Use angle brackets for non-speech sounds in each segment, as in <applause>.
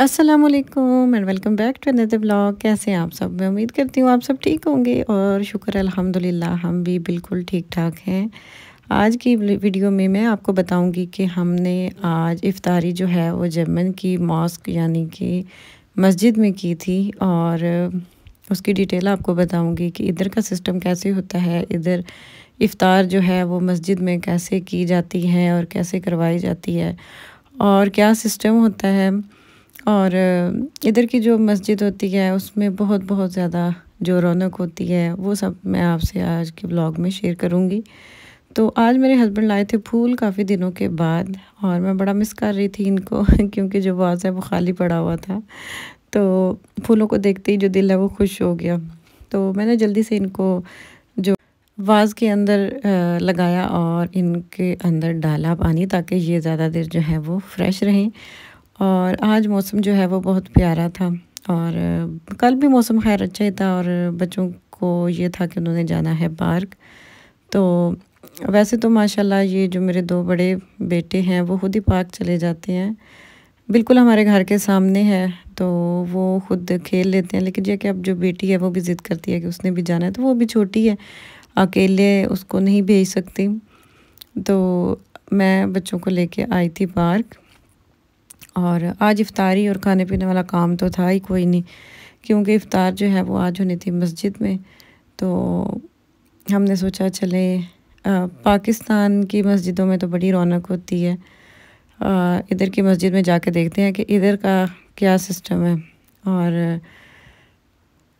अस्सलाम वालेकुम and welcome back to another blog कैसे हैं आप सब मैं उम्मीद करती हूँ आप सब ठीक होंगे और शुक्र अल्हम्दुलिल्लाह हम भी बिल्कुल ठीक ठाक हैं आज की वीडियो में मैं आपको बताऊंगी कि हमने आज इफ़ारी जो है वो जर्मन की मॉस्क यानी कि मस्जिद में की थी और उसकी डिटेल आपको बताऊंगी कि इधर का सिस्टम कैसे होता है इधर इफ़ार जो है वो मस्जिद में कैसे की जाती है और कैसे करवाई जाती है और क्या सिस्टम होता है और इधर की जो मस्जिद होती है उसमें बहुत बहुत ज़्यादा जो रौनक होती है वो सब मैं आपसे आज के ब्लॉग में शेयर करूँगी तो आज मेरे हस्बैंड लाए थे फूल काफ़ी दिनों के बाद और मैं बड़ा मिस कर रही थी इनको <laughs> क्योंकि जो वाज है वो खाली पड़ा हुआ था तो फूलों को देखते ही जो दिल है वो खुश हो गया तो मैंने जल्दी से इनको जो वाज के अंदर लगाया और इनके अंदर डाला पानी ताकि ये ज़्यादा देर जो है वो फ्रेश रहें और आज मौसम जो है वो बहुत प्यारा था और कल भी मौसम खैर अच्छा ही था और बच्चों को ये था कि उन्होंने जाना है पार्क तो वैसे तो माशाल्लाह ये जो मेरे दो बड़े बेटे हैं वो खुद ही पार्क चले जाते हैं बिल्कुल हमारे घर के सामने है तो वो खुद खेल लेते हैं लेकिन यह कि अब जो बेटी है वो भी ज़िद करती है कि उसने भी जाना है तो वो भी छोटी है अकेले उसको नहीं भेज सकती तो मैं बच्चों को लेके आई थी पार्क और आज इफ़ारी और खाने पीने वाला काम तो था ही कोई नहीं क्योंकि इफ़ार जो है वो आज होनी थी मस्जिद में तो हमने सोचा चले पाकिस्तान की मस्जिदों में तो बड़ी रौनक होती है इधर की मस्जिद में जाके देखते हैं कि इधर का क्या सिस्टम है और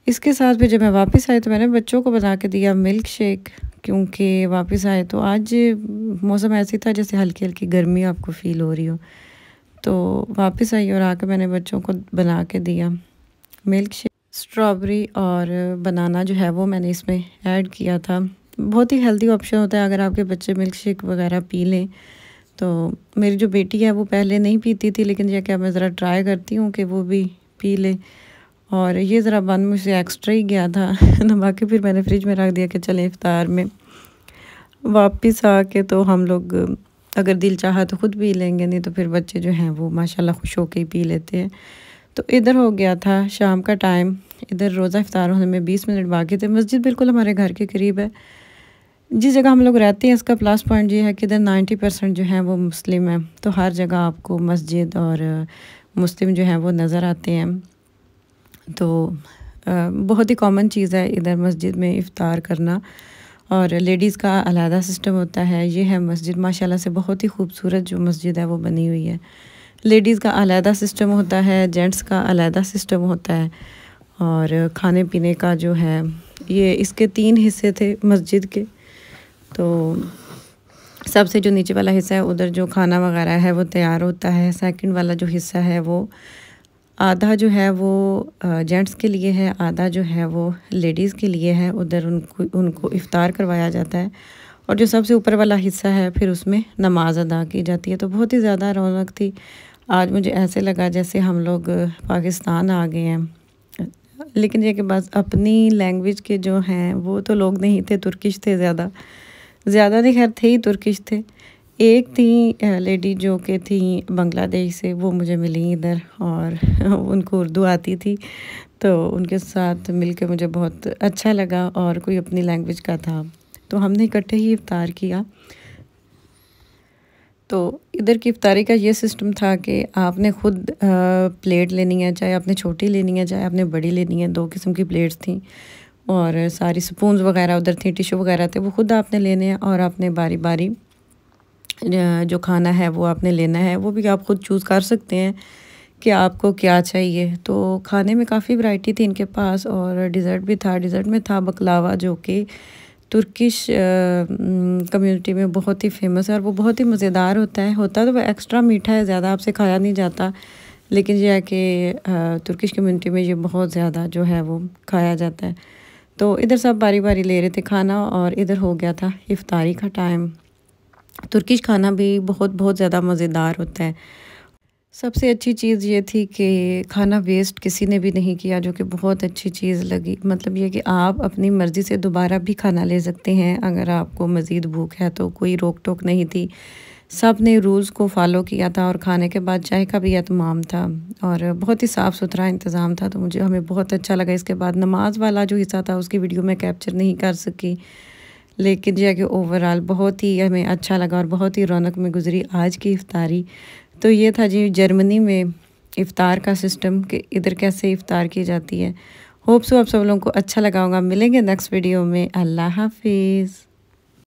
इसके साथ भी जब मैं वापस आई तो मैंने बच्चों को बना के दिया मिल्क शेक क्योंकि वापस आए तो आज मौसम ऐसी था जैसे हल्की हल्की गर्मी आपको फ़ील हो रही हो तो वापस आई और आके मैंने बच्चों को बना के दिया मिल्क शेक स्ट्रॉबेरी और बनाना जो है वो मैंने इसमें ऐड किया था बहुत ही हेल्दी ऑप्शन होता है अगर आपके बच्चे मिल्क शेक वगैरह पी लें तो मेरी जो बेटी है वो पहले नहीं पीती थी लेकिन यह क्या मैं ज़रा ट्राई करती हूँ कि वो भी पी लें और ये ज़रा बंद मुझसे एक्स्ट्रा ही गया था <laughs> ना बाकी फिर मैंने फ्रिज में रख दिया कि चले इफ्तार में वापस आके तो हम लोग अगर दिल चाहा तो ख़ुद पी लेंगे नहीं तो फिर बच्चे जो हैं वो माशाल्लाह खुश होकर ही पी लेते हैं तो इधर हो गया था शाम का टाइम इधर रोज़ा इफ्तार होने में बीस मिनट बाकी थे मस्जिद बिल्कुल हमारे घर के करीब है जिस जगह हम लोग रहते हैं इसका प्लस पॉइंट ये है कि इधर नाइन्टी परसेंट जो है वो मुस्लिम है तो हर जगह आपको मस्जिद और मुस्लिम जो हैं वो नज़र आते हैं तो बहुत ही कॉमन चीज़ है इधर मस्जिद में इफ़ार करना और लेडीज़ का अलहदा सिस्टम होता है ये है मस्जिद माशाल्लाह से बहुत ही खूबसूरत जो मस्जिद है वो बनी हुई है लेडीज़ का अलहदा सिस्टम होता है जेंट्स का अलहदा सिस्टम होता है और खाने पीने का जो है ये इसके तीन हिस्से थे मस्जिद के तो सबसे जो नीचे वाला हिस्सा है उधर जो खाना वगैरह है वो तैयार होता है सेकंड वाला जो हिस्सा है वो आधा जो है वो जेंट्स के लिए है आधा जो है वो लेडीज़ के लिए है उधर उनको उनको इफ़ार करवाया जाता है और जो सबसे ऊपर वाला हिस्सा है फिर उसमें नमाज अदा की जाती है तो बहुत ही ज़्यादा रौनक थी आज मुझे ऐसे लगा जैसे हम लोग पाकिस्तान आ गए हैं लेकिन ये कि बस अपनी लैंग्वेज के जो हैं वो तो लोग नहीं थे तुर्किश थे ज़्यादा ज़्यादा नहीं खैर थे ही तुर्किश थे एक थी लेडी जो कि थी बांग्लादेश से वो मुझे मिली इधर और <laughs> उनको उर्दू आती थी तो उनके साथ मिल मुझे बहुत अच्छा लगा और कोई अपनी लैंग्वेज का था तो हमने इकट्ठे ही इफ्तार किया तो इधर की इफ्तारी का ये सिस्टम था कि आपने ख़ुद प्लेट लेनी है चाहे आपने छोटी लेनी है चाहे आपने बड़ी लेनी है दो किस्म की प्लेट्स थी और सारी स्पून वगैरह उधर थी टिशू वगैरह थे वो ख़ुद आपने लेने हैं और आपने बारी बारी जो खाना है वो आपने लेना है वो भी आप ख़ुद चूज़ कर सकते हैं कि आपको क्या चाहिए तो खाने में काफ़ी वैरायटी थी इनके पास और डिज़र्ट भी था डिज़र्ट में था बकलावा जो कि तुर्किश कम्युनिटी में बहुत ही फेमस है और वो बहुत ही मज़ेदार होता है होता तो वह एक्स्ट्रा मीठा है ज़्यादा आपसे खाया नहीं जाता लेकिन यह है कि तुर्किश कम्युनिटी में ये बहुत ज़्यादा जो है वो खाया जाता है तो इधर सब बारी बारी ले रहे थे खाना और इधर हो गया था इफ्तारी का टाइम तुर्किश खाना भी बहुत बहुत ज़्यादा मज़ेदार होता है सबसे अच्छी चीज़ ये थी कि खाना वेस्ट किसी ने भी नहीं किया जो कि बहुत अच्छी चीज़ लगी मतलब ये कि आप अपनी मर्ज़ी से दोबारा भी खाना ले सकते हैं अगर आपको मज़ीद भूख है तो कोई रोक टोक नहीं थी सब ने रूल्स को फॉलो किया था और खाने के बाद चाय का भी अहतमाम था और बहुत ही साफ़ सुथरा इंतज़ाम था तो मुझे हमें बहुत अच्छा लगा इसके बाद नमाज वाला जो हिस्सा था उसकी वीडियो मैं कैप्चर नहीं कर सकी लेकिन जो है कि ओवरऑल बहुत ही हमें अच्छा लगा और बहुत ही रौनक में गुजरी आज की इफ्तारी तो ये था जी जर्मनी में इफ़ार का सिस्टम कि इधर कैसे इफ़ार की जाती है होप्स तो आप सब लोगों को अच्छा लगा होगा मिलेंगे नेक्स्ट वीडियो में अल्लाह हाफिज़